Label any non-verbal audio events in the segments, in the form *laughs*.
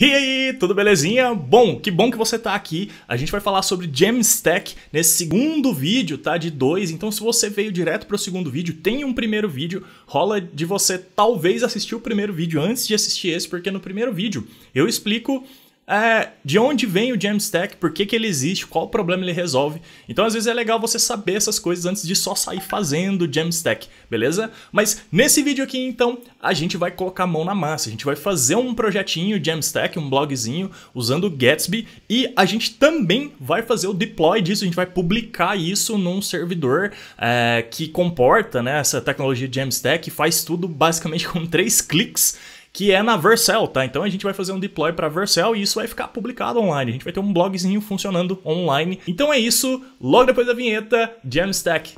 E aí, tudo belezinha? Bom, que bom que você tá aqui. A gente vai falar sobre Jamstack nesse segundo vídeo, tá? De dois. Então, se você veio direto para o segundo vídeo, tem um primeiro vídeo. Rola de você talvez assistir o primeiro vídeo antes de assistir esse, porque no primeiro vídeo eu explico é, de onde vem o Jamstack, por que, que ele existe, qual problema ele resolve. Então, às vezes, é legal você saber essas coisas antes de só sair fazendo Jamstack, beleza? Mas nesse vídeo aqui, então, a gente vai colocar a mão na massa. A gente vai fazer um projetinho Jamstack, um blogzinho, usando o Gatsby. E a gente também vai fazer o deploy disso, a gente vai publicar isso num servidor é, que comporta né, essa tecnologia Jamstack, faz tudo basicamente *laughs* com três cliques que é na Vercel, tá? Então a gente vai fazer um deploy para Vercel e isso vai ficar publicado online. A gente vai ter um blogzinho funcionando online. Então é isso, logo depois da vinheta, Jamstack.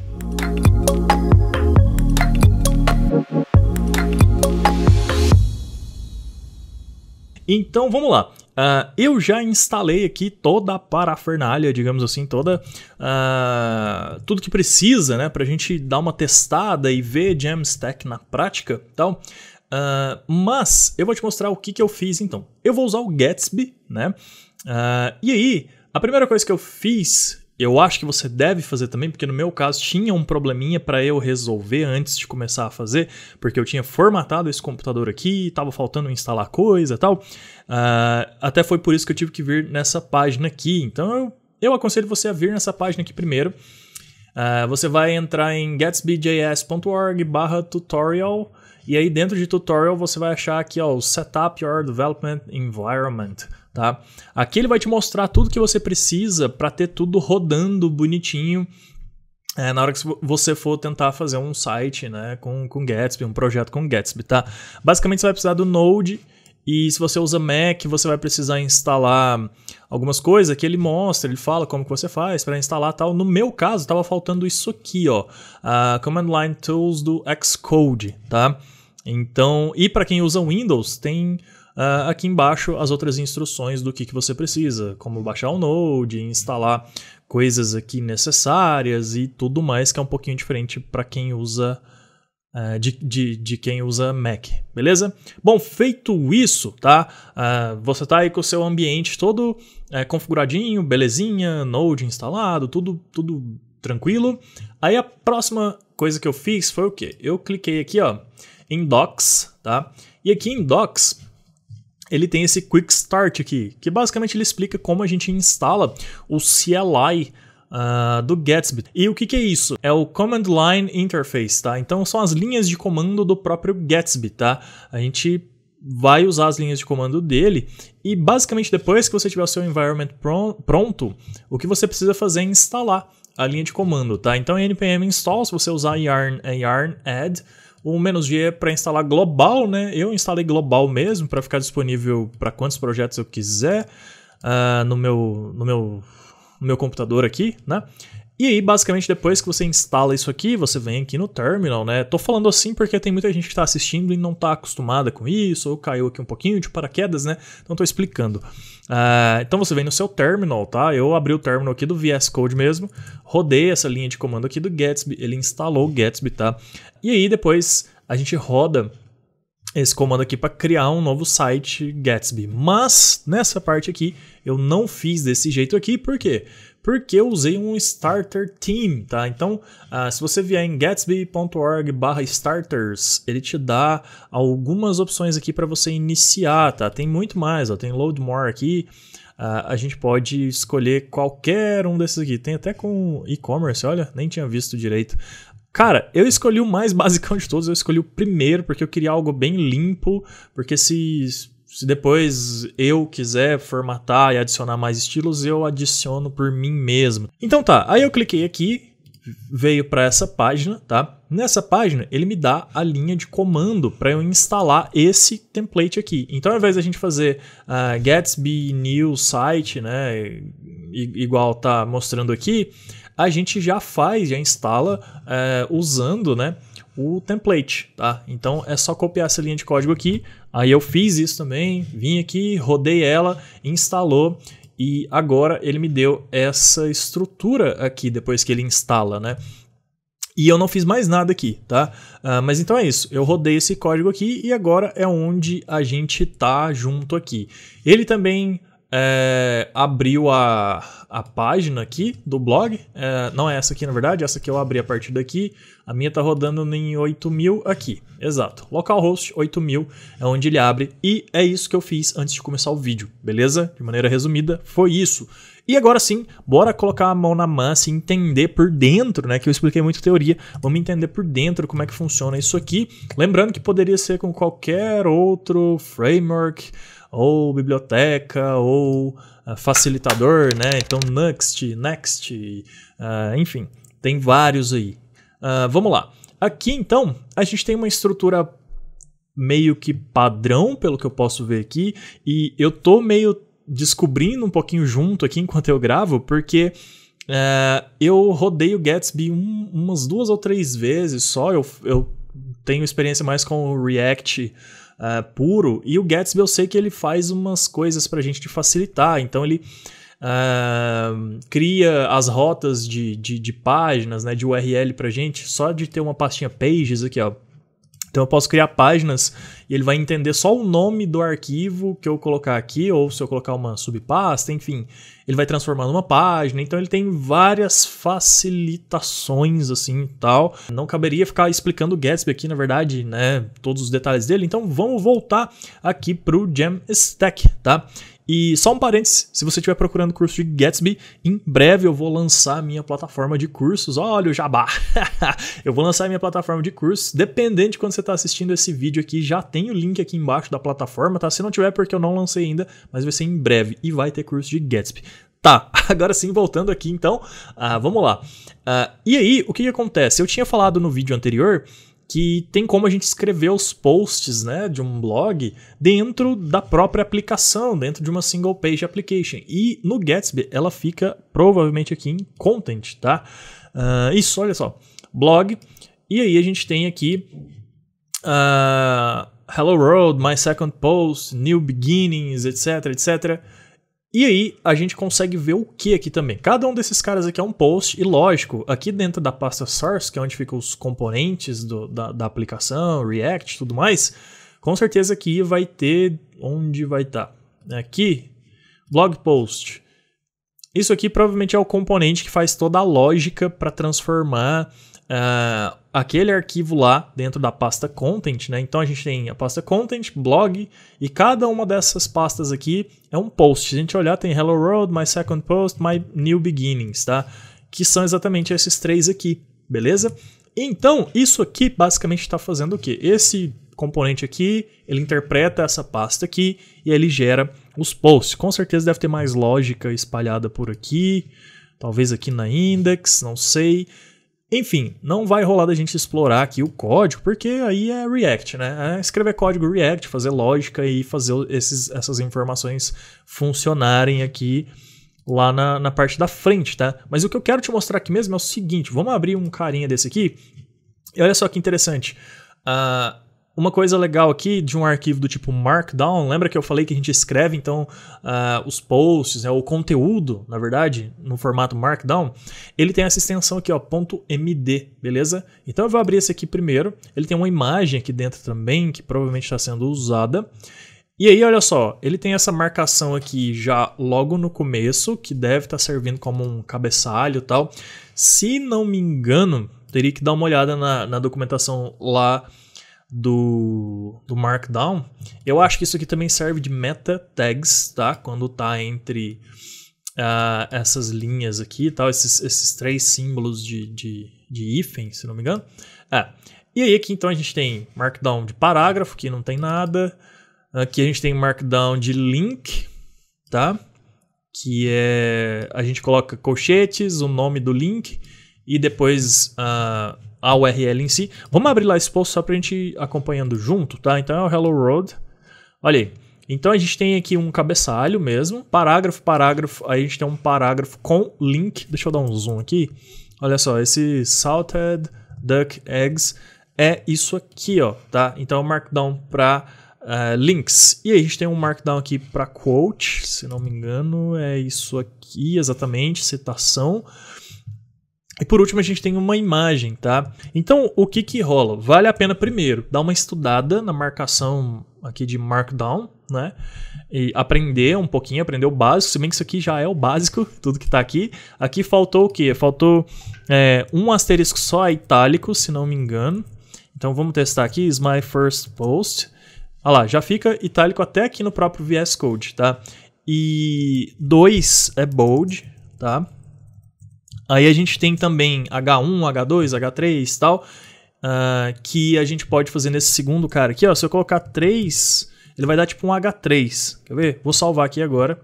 Então vamos lá. Uh, eu já instalei aqui toda a parafernália, digamos assim, toda uh, tudo que precisa, né, para a gente dar uma testada e ver Jamstack na prática, tal. Então, Uh, mas eu vou te mostrar o que, que eu fiz então. Eu vou usar o Gatsby, né? Uh, e aí, a primeira coisa que eu fiz, eu acho que você deve fazer também, porque no meu caso tinha um probleminha para eu resolver antes de começar a fazer, porque eu tinha formatado esse computador aqui, estava faltando instalar coisa e tal. Uh, até foi por isso que eu tive que vir nessa página aqui. Então eu, eu aconselho você a vir nessa página aqui primeiro. você vai entrar em gatsbyjs.org/tutorial e aí dentro de tutorial você vai achar aqui ó, o Setup Your Development Environment. Tá? Aqui ele vai te mostrar tudo que você precisa para ter tudo rodando bonitinho é, na hora que você for tentar fazer um site né, com, com Gatsby, um projeto com Gatsby, tá? Basicamente você vai precisar do Node e se você usa Mac, você vai precisar instalar algumas coisas que ele mostra, ele fala como que você faz para instalar tal. No meu caso, estava faltando isso aqui, ó, a Command Line Tools do Xcode, tá? Então, e para quem usa Windows, tem uh, aqui embaixo as outras instruções do que, que você precisa, como baixar o Node, instalar coisas aqui necessárias e tudo mais, que é um pouquinho diferente para quem usa Uh, de, de, de, quem usa Mac, beleza? Bom, feito isso, tá? Uh, você tá aí com o seu ambiente todo uh, configuradinho, belezinha, Node instalado, tudo, tudo tranquilo. Aí a próxima coisa que eu fiz foi o quê? Eu cliquei aqui, ó, em docs, tá? E aqui em docs, ele tem esse quick start aqui, que basicamente ele explica como a gente instala o CLI Uh, ah, do Gatsby. E o que, que, é isso? É o Command Line Interface, tá? Então são as linhas de comando do próprio Gatsby, tá? A gente vai usar as linhas de comando dele e basicamente depois que você tiver o seu environment pronto, o que você precisa fazer é instalar a linha de comando, tá? Então npm install, se você usar yarn, é yarn add, o menos G é para instalar global, né? Eu instalei global mesmo para ficar disponível para quantos projetos eu quiser uh, no meu no meu no meu computador aqui, né? E aí, basicamente, depois que você instala isso aqui, você vem aqui no terminal, né? Tô falando assim porque tem muita gente que está assistindo e não está acostumada com isso, ou caiu aqui um pouquinho de paraquedas, né? Então tô explicando. Uh, então você vem no seu terminal, tá? Eu abri o terminal aqui do VS Code mesmo, rodei essa linha de comando aqui do Gatsby, ele instalou o Gatsby, tá? E aí depois a gente roda esse comando aqui para criar um novo site Gatsby. Mas nessa parte aqui eu não fiz desse jeito aqui, por quê? Porque eu usei um starter team, tá? Então, uh, se você vier em gatsby.org/starters, ele te dá algumas opções aqui para você iniciar, tá? Tem muito mais, ó, tem load more aqui. Uh, a gente pode escolher qualquer um desses aqui. Tem até com e-commerce, olha, nem tinha visto direito. Cara, eu escolhi o mais *laughs* basicão de todos, eu escolhi o primeiro, porque eu queria algo bem limpo, porque se, se depois eu quiser formatar e adicionar mais estilos, eu adiciono por mim mesmo. Então tá, aí eu cliquei aqui, veio para essa página, tá? Nessa página, ele me dá a linha de comando para eu instalar esse template aqui. Então, ao invés da gente fazer uh, Gatsby new site, né, igual tá mostrando aqui, a gente já faz, já instala é, usando né, o template. Tá? Então é só copiar essa linha de código aqui. Aí eu fiz isso também, vim aqui, rodei ela, instalou. E agora ele me deu essa estrutura aqui depois que ele instala, né? E eu não fiz mais nada aqui, tá? Uh, mas então é isso, eu rodei esse código aqui e agora é onde a gente tá junto aqui. Ele também é, abriu a, a página aqui do blog. É, não é essa aqui, na verdade, essa que eu abri a partir daqui. A minha tá rodando em 8000 aqui, exato. Localhost 8000 é onde ele abre e é isso que eu fiz antes de começar o vídeo, beleza? De maneira resumida, foi isso. E agora sim, bora colocar a mão na massa e entender por dentro, né? Que eu expliquei muito teoria. Vamos entender por dentro como é que funciona isso aqui. Lembrando que poderia ser com qualquer outro framework, ou biblioteca, ou ah, facilitador, né? Então, Next, Next, uh, enfim, tem vários aí. Uh, vamos lá. Aqui, então, a gente tem uma estrutura meio que padrão, pelo que eu posso ver aqui, e eu tô meio descobrindo um pouquinho junto aqui enquanto eu gravo, porque é, eu rodei o Gatsby um, umas duas ou três vezes só. Eu, eu tenho experiência mais com o React é, puro. E o Gatsby eu sei que ele faz umas coisas para a gente te facilitar. Então ele uh, cria as rotas de, de, de, páginas, né, de URL para gente, só de ter uma pastinha Pages aqui, ó. Então eu posso criar páginas e ele vai entender só o nome do arquivo que eu colocar aqui, ou se eu colocar uma subpasta, enfim, ele vai transformar numa página. Então ele tem várias facilitações assim e tal. Não caberia ficar explicando o Gatsby aqui, na verdade, né, todos os detalhes dele. Então vamos voltar aqui pro Jamstack, tá? E só um parênteses, se você estiver procurando curso de Gatsby, em breve eu vou lançar a minha plataforma de cursos. Olha o jabá! *laughs* eu vou lançar a minha plataforma de cursos. Dependente de quando você está assistindo esse vídeo aqui, já tem o link aqui embaixo da plataforma, tá? Se não tiver, é porque eu não lancei ainda, mas vai ser em breve e vai ter curso de Gatsby. Tá, *laughs* agora sim, voltando aqui então, ah, vamos lá. Ah, e aí, o que, que acontece? Eu tinha falado no vídeo anterior que tem como a gente escrever os posts né, de um blog dentro da própria aplicação, dentro de uma single page application. E no Gatsby ela fica provavelmente aqui em content, tá? Uh, isso, olha só, blog. E aí a gente tem aqui uh, Hello World, My Second Post, New Beginnings, etc, etc. E aí, a gente consegue ver o que aqui também. Cada um desses caras aqui é um post, e lógico, aqui dentro da pasta source, que é onde ficam os componentes do, da, da, aplicação, React tudo mais, com certeza aqui vai ter onde vai estar. Tá. Aqui, blog post. Isso aqui provavelmente é o componente que faz toda a lógica para transformar ah, aquele arquivo lá dentro da pasta content, né? Então a gente tem a pasta content, blog e cada uma dessas pastas aqui é um post. Se a gente olhar tem hello world, my second post, my new beginnings, tá? Que são exatamente esses três aqui, beleza? Então isso aqui basicamente está fazendo o quê? Esse componente aqui, ele interpreta essa pasta aqui e ele gera os posts. Com certeza deve ter mais lógica espalhada por aqui, talvez aqui na index, não sei. Enfim, não vai rolar da gente explorar aqui o código, porque aí é React, né? É escrever código React, fazer lógica e fazer esses, essas informações funcionarem aqui lá na, na parte da frente, tá? Mas o que eu quero te mostrar aqui mesmo é o seguinte, vamos abrir um carinha desse aqui, e olha só que interessante. Uh, uma coisa legal aqui de um arquivo do tipo Markdown, lembra que eu falei que a gente escreve então uh, os posts, né, o conteúdo, na verdade, no formato Markdown? Ele tem essa extensão aqui, ó, .md, beleza? Então eu vou abrir esse aqui primeiro. Ele tem uma imagem aqui dentro também, que provavelmente está sendo usada. E aí, olha só, ele tem essa marcação aqui já logo no começo, que deve estar tá servindo como um cabeçalho e tal. Se não me engano, teria que dar uma olhada na, na documentação lá do, do Markdown, eu acho que isso aqui também serve de meta tags, tá? Quando tá entre uh, essas linhas aqui e tal, esses, esses três símbolos de, de, de hífen, se não me engano. É. E aí aqui então a gente tem Markdown de parágrafo, que não tem nada. Aqui a gente tem Markdown de link, tá? Que é... a gente coloca colchetes, o nome do link e depois... Uh, a URL em si. Vamos abrir lá esse post só para a gente ir acompanhando junto, tá? Então é o Hello World. Olha aí. Então a gente tem aqui um cabeçalho mesmo, parágrafo, parágrafo, aí a gente tem um parágrafo com link. Deixa eu dar um zoom aqui. Olha só, esse salted duck eggs é isso aqui, ó, tá? Então o é markdown para uh, eh, links. E aí a gente tem um markdown aqui para quote, se não me engano, é isso aqui exatamente, citação. E por último, a gente tem uma imagem, tá? Então, o que que rola? Vale a pena primeiro dar uma estudada na marcação aqui de Markdown, né? E aprender um pouquinho, aprender o básico, se bem que isso aqui já é o básico, *laughs* tudo que tá aqui. Aqui faltou o quê? Faltou é, um asterisco só itálico, se não me engano. Então vamos testar aqui, is my first post. Olha lá, já fica itálico até aqui no próprio VS Code, tá? E dois é bold, tá? Aí a gente tem também H1, H2, H3 e tal, uh, que a gente pode fazer nesse segundo cara aqui. Ó, se eu colocar 3, ele vai dar tipo um H3. Quer ver? Vou salvar aqui agora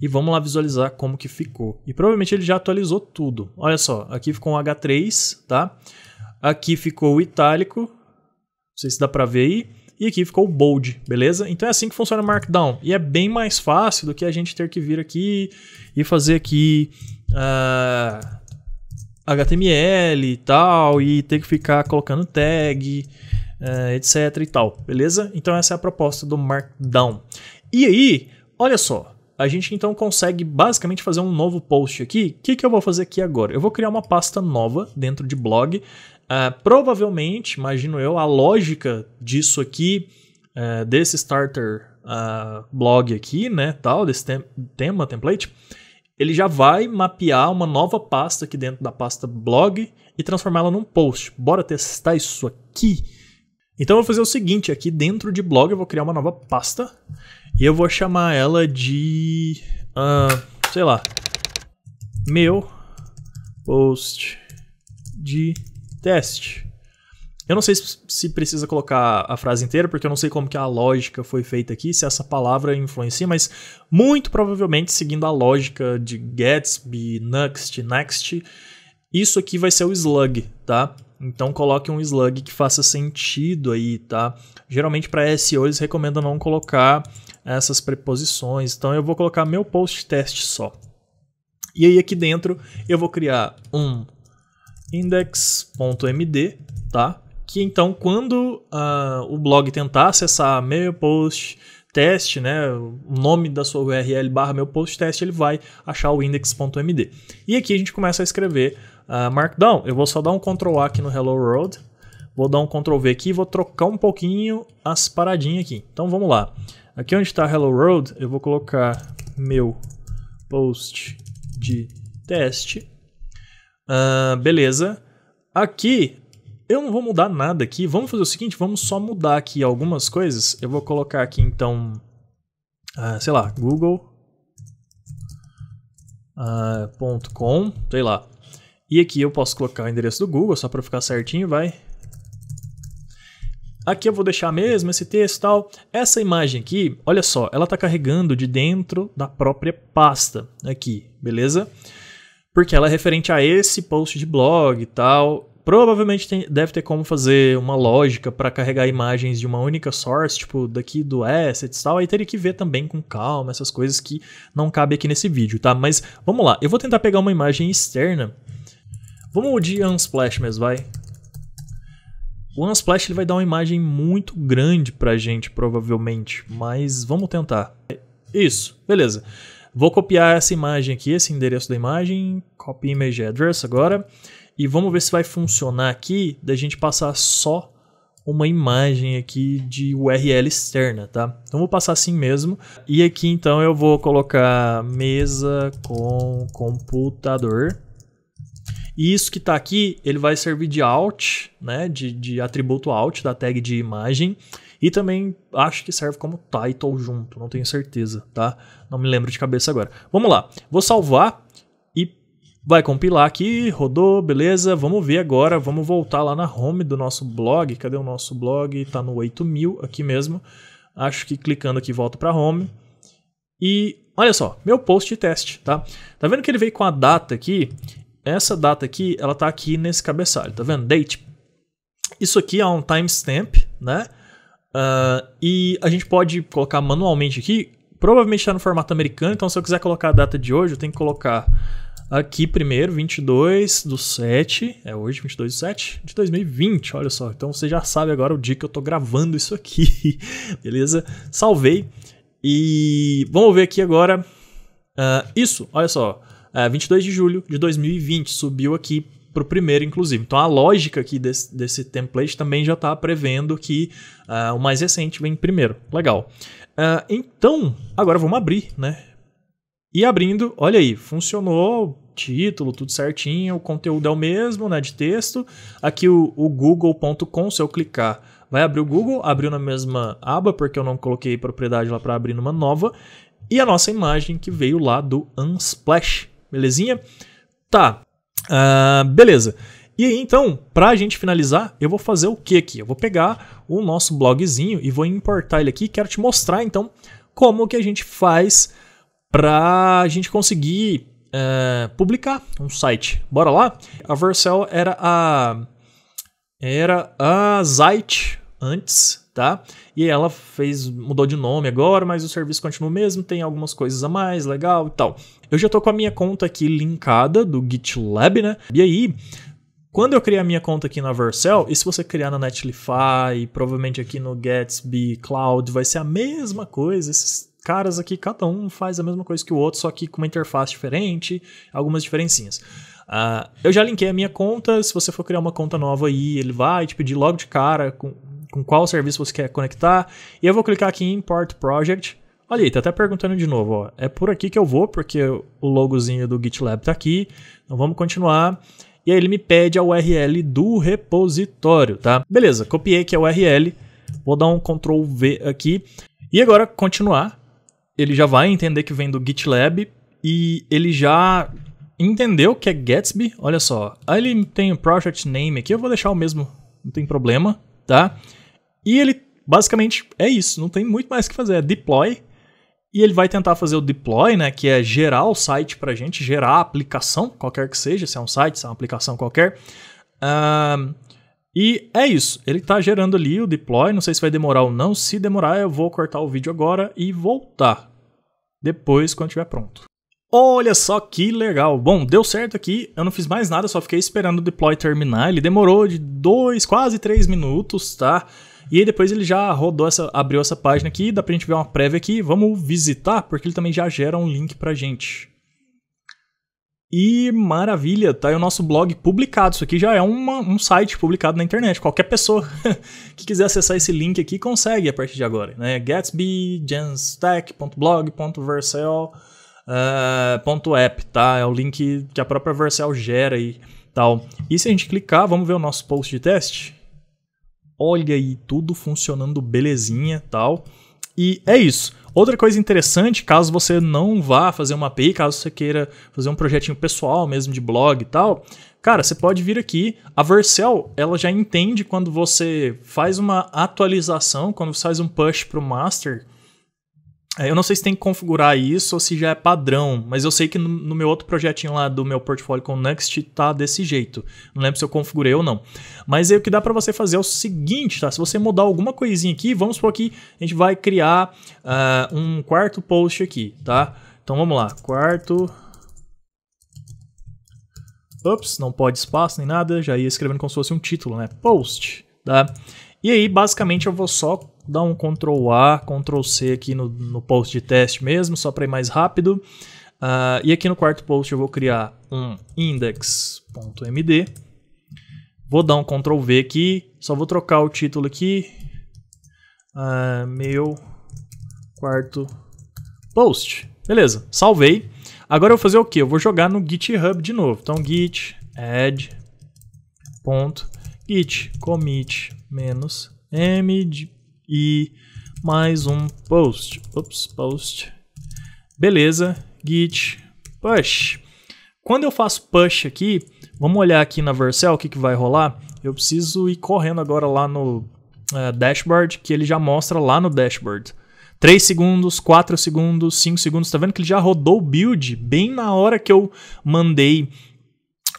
e vamos lá visualizar como que ficou. E provavelmente ele já atualizou tudo. Olha só, aqui ficou um H3, tá? Aqui ficou o itálico, não sei se dá para ver aí. E aqui ficou o bold, beleza? Então é assim que funciona o Markdown. E é bem mais fácil do que a gente ter que vir aqui e fazer aqui... Uh, HTML e tal, e ter que ficar colocando tag, é, etc e tal, beleza? Então essa é a proposta do Markdown. E aí, olha só, a gente então consegue basicamente fazer um novo post aqui. O que, que eu vou fazer aqui agora? Eu vou criar uma pasta nova dentro de blog. Uh, provavelmente, imagino eu, a lógica disso aqui, uh, desse starter uh, blog aqui, né, tal, desse tema, template, ele já vai mapear uma nova pasta aqui dentro da pasta blog e transformá-la num post. Bora testar isso aqui. Então eu vou fazer o seguinte, aqui dentro de blog eu vou criar uma nova pasta e eu vou chamar ela de, uh, sei lá, meu post de teste. Eu não sei se, precisa colocar a frase inteira, porque eu não sei como que a lógica foi feita aqui, se essa palavra influencia, mas muito provavelmente, seguindo a lógica de Gatsby, Next, Next, isso aqui vai ser o slug, tá? Então coloque um slug que faça sentido aí, tá? Geralmente para SEO eles recomendam não colocar essas preposições. Então eu vou colocar meu post test só. E aí aqui dentro eu vou criar um index.md, tá? que então quando uh, o blog tentar acessar meu post teste, né, o nome da sua URL barra meu post teste, ele vai achar o index.md. E aqui a gente começa a escrever uh, ah, Markdown. Eu vou só dar um Ctrl A aqui no Hello World, vou dar um Ctrl V aqui e vou trocar um pouquinho as paradinhas aqui. Então vamos lá. Aqui onde está Hello World, eu vou colocar meu post de teste. Uh, beleza. Aqui eu não vou mudar nada aqui. Vamos fazer o seguinte, vamos só mudar aqui algumas coisas. Eu vou colocar aqui, então, uh, sei lá, google.com, ah, uh, sei lá. E aqui eu posso colocar o endereço do Google, só para ficar certinho, vai. Aqui eu vou deixar mesmo esse texto e tal. Essa imagem aqui, olha só, ela está carregando de dentro da própria pasta aqui, beleza? Porque ela é referente a esse post de blog e tal. Provavelmente tem, deve ter como fazer uma lógica para carregar imagens de uma única source, tipo daqui do assets e tal. Aí teria que ver também com calma essas coisas que não cabe aqui nesse vídeo, tá? Mas vamos lá, eu vou tentar pegar uma imagem externa. Vamos de Unsplash mesmo, vai. O Unsplash ele vai dar uma imagem muito grande pra gente, provavelmente, mas vamos tentar. Isso, beleza. Vou copiar essa imagem aqui, esse endereço da imagem, copy image address agora. E vamos ver se vai funcionar aqui da gente passar só uma imagem aqui de URL externa, tá? Então vou passar assim mesmo. E aqui então eu vou colocar mesa com computador. E isso que está aqui, ele vai servir de alt, né? De, de atributo alt da tag de imagem. E também acho que serve como title junto, não tenho certeza, tá? Não me lembro de cabeça agora. Vamos lá, vou salvar Vai compilar aqui, rodou, beleza. Vamos ver agora, vamos voltar lá na home do nosso blog. Cadê o nosso blog? Tá no 8000 aqui mesmo. Acho que clicando aqui volta para home. E olha só, meu post de teste, tá? Tá vendo que ele veio com a data aqui? Essa data aqui, ela tá aqui nesse cabeçalho, tá vendo? Date. Isso aqui é um timestamp, né? Uh, e a gente pode colocar manualmente aqui. Provavelmente está no formato americano, então se eu quiser colocar a data de hoje, eu tenho que colocar aqui primeiro, 22 do 7, é hoje, 22 do 7 de 2020, olha só. Então você já sabe agora o dia que eu tô gravando isso aqui, *laughs* beleza? Salvei. E vamos ver aqui agora. Uh, isso, olha só. Uh, é, 22 de julho de 2020, subiu aqui para o primeiro, inclusive. Então a lógica aqui desse, desse template também já está prevendo que uh, o mais recente vem primeiro. Legal. Uh, então, agora vamos abrir, né? E abrindo, olha aí, funcionou, título, tudo certinho, o conteúdo é o mesmo, né, de texto. Aqui o, o google.com, se eu clicar, vai abrir o Google, abriu na mesma aba, porque eu não coloquei propriedade lá para abrir numa nova. E a nossa imagem que veio lá do Unsplash, belezinha? Tá, uh, beleza. E aí, então, para a gente finalizar, eu vou fazer o que aqui? Eu vou pegar o nosso blogzinho e vou importar ele aqui. Quero te mostrar, então, como que a gente faz para a gente conseguir é, publicar um site. Bora lá? A Vercel era a era a Zite antes, tá? E ela fez mudou de nome agora, mas o serviço continua o mesmo, tem algumas coisas a mais, legal e tal. Eu já tô com a minha conta aqui linkada do GitLab, né? E aí, quando eu criar minha conta aqui na Vercel, e se você criar na Netlify, provavelmente aqui no Gatsby Cloud, vai ser a mesma coisa. Esses caras aqui, cada um faz a mesma coisa que o outro, só que com uma interface diferente, algumas diferencinhas. Uh, eu já linkei a minha conta, se você for criar uma conta nova aí, ele vai te pedir logo de cara com, com qual serviço você quer conectar. E eu vou clicar aqui em Import Project. Olha aí, tá até perguntando de novo, ó. É por aqui que eu vou, porque o logozinho do GitLab tá aqui. Então vamos continuar. E aí ele me pede a URL do repositório, tá? Beleza, copiei aqui a URL. Vou dar um Ctrl V aqui. E agora continuar ele já vai entender que vem do GitLab e ele já entendeu que é Gatsby. Olha só, aí ele tem o project name aqui, eu vou deixar o mesmo, não tem problema, tá? E ele basicamente é isso, não tem muito mais o que fazer, é deploy. E ele vai tentar fazer o deploy, né, que é gerar o site para a gente, gerar a aplicação, qualquer que seja, se é um site, se é uma aplicação qualquer. Uh, e é isso, ele está gerando ali o deploy, não sei se vai demorar ou não. Se demorar, eu vou cortar o vídeo agora e voltar depois quando estiver pronto. Olha só que legal. Bom, deu certo aqui, eu não fiz mais nada, só fiquei esperando o deploy terminar. Ele demorou de dois, quase três minutos, tá? E aí depois ele já rodou essa, abriu essa página aqui, dá pra gente ver uma prévia aqui. Vamos visitar, porque ele também já gera um link pra gente. E maravilha, tá aí o nosso blog publicado. Isso aqui já é uma, um site publicado na internet. Qualquer pessoa *laughs* que quiser acessar esse link aqui consegue a partir de agora. Né? GatsbyGenstack.blog.vercel.app, eh, tá? É o link que a própria Vercel gera aí. Tal. E se a gente clicar, vamos ver o nosso post de teste? Olha aí, tudo funcionando belezinha tal. E é isso. Outra coisa interessante, caso você não vá fazer uma API, caso você queira fazer um projetinho pessoal mesmo de blog e tal, cara, você pode vir aqui. A Vercel, ela já entende quando você faz uma atualização, quando você faz um push para o master, é, eu não sei se tem que configurar isso ou se já é padrão, mas eu sei que no, no, meu outro projetinho lá do meu portfólio com Next tá desse jeito. Não lembro se eu configurei ou não. Mas aí o que dá para você fazer é o seguinte, tá? Se você mudar alguma coisinha aqui, vamos por aqui, a gente vai criar uh, um quarto post aqui, tá? Então vamos lá, quarto... Ups, não pode espaço nem nada, já ia escrevendo como se fosse um título, né? Post, tá? E aí basicamente eu vou só dar um Ctrl A, Ctrl C aqui no, no post de teste mesmo, só para ir mais rápido. Uh, e aqui no quarto post eu vou criar um index.md. Vou dar um Ctrl V aqui, só vou trocar o título aqui. Uh, meu quarto post. Beleza, salvei. Agora eu vou fazer o que? Eu vou jogar no GitHub de novo. Então, git add.git commit md e mais um post. Ops, post. Beleza, git push. Quando eu faço push aqui, vamos olhar aqui na Vercel o que, que vai rolar. Eu preciso ir correndo agora lá no uh, dashboard, que ele já mostra lá no dashboard. 3 segundos, 4 segundos, 5 segundos. Tá vendo que ele já rodou o build bem na hora que eu mandei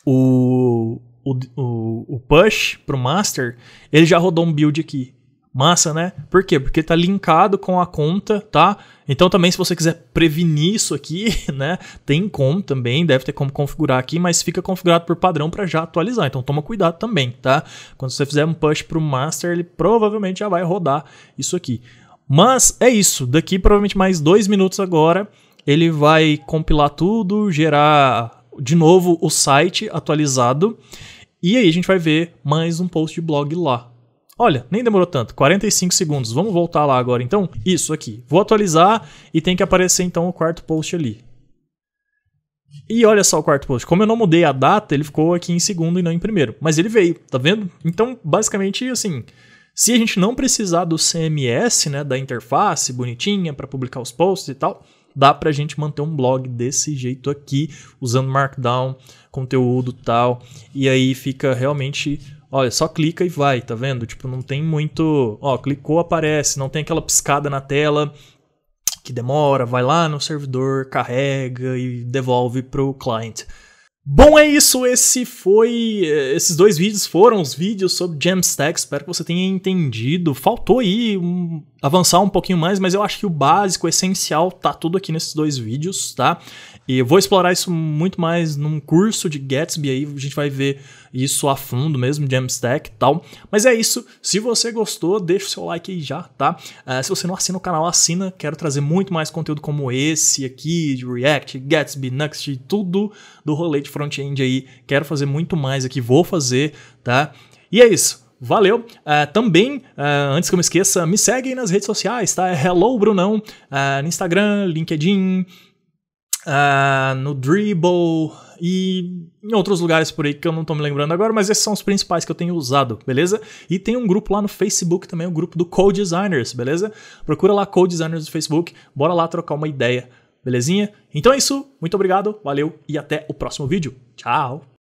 o, o, o, o push pro master. Ele já rodou um build aqui. Massa, né? Por quê? Porque tá linkado com a conta, tá? Então também se você quiser prevenir isso aqui, *laughs* né, tem como também, deve ter como configurar aqui, mas fica configurado por padrão para já atualizar. Então toma cuidado também, tá? Quando você fizer um push pro master, ele provavelmente já vai rodar isso aqui. Mas é isso, daqui provavelmente mais dois minutos agora, ele vai compilar tudo, gerar de novo o site atualizado, e aí a gente vai ver mais um post de blog lá, Olha, nem demorou tanto, 45 segundos. Vamos voltar lá agora então? Isso aqui. Vou atualizar e tem que aparecer então o quarto post ali. E olha só o quarto post. Como eu não mudei a data, ele ficou aqui em segundo e não em primeiro. Mas ele veio, tá vendo? Então, basicamente, assim, se a gente não precisar do CMS, né, da interface bonitinha para publicar os posts e tal, dá para a gente manter um blog desse jeito aqui, usando Markdown, conteúdo tal, e aí fica realmente Olha, é só clica e vai, tá vendo? Tipo, não tem muito. Ó, clicou, aparece, não tem aquela piscada na tela que demora, vai lá no servidor, carrega e devolve pro client. Bom, é isso. Esse foi. Eh, esses dois vídeos foram os vídeos sobre Jamstack. Espero que você tenha entendido. Faltou aí um, avançar um pouquinho mais, mas eu acho que o básico, o essencial, tá tudo aqui nesses dois vídeos, tá? E eu vou explorar isso muito mais num curso de Gatsby aí, a gente vai ver isso a fundo mesmo, Jamstack e tal. Mas é isso, se você gostou, deixa o seu like aí já, tá? Uh, se você não assina o canal, assina, quero trazer muito mais conteúdo como esse aqui, de React, Gatsby, Next, tudo do rolê de front-end aí. Quero fazer muito mais aqui, vou fazer, tá? E é isso. Valeu! Uh, também, uh, antes que eu me esqueça, me segue nas redes sociais, tá? É Hello Brunão, uh, no Instagram, LinkedIn, uh, no Dribble e em outros lugares por aí que eu não tô me lembrando agora, mas esses são os principais que eu tenho usado, beleza? E tem um grupo lá no Facebook também, o um grupo do Code Designers, beleza? Procura lá Code Designers do Facebook, bora lá trocar uma ideia, belezinha? Então é isso, muito obrigado, valeu e até o próximo vídeo. Tchau!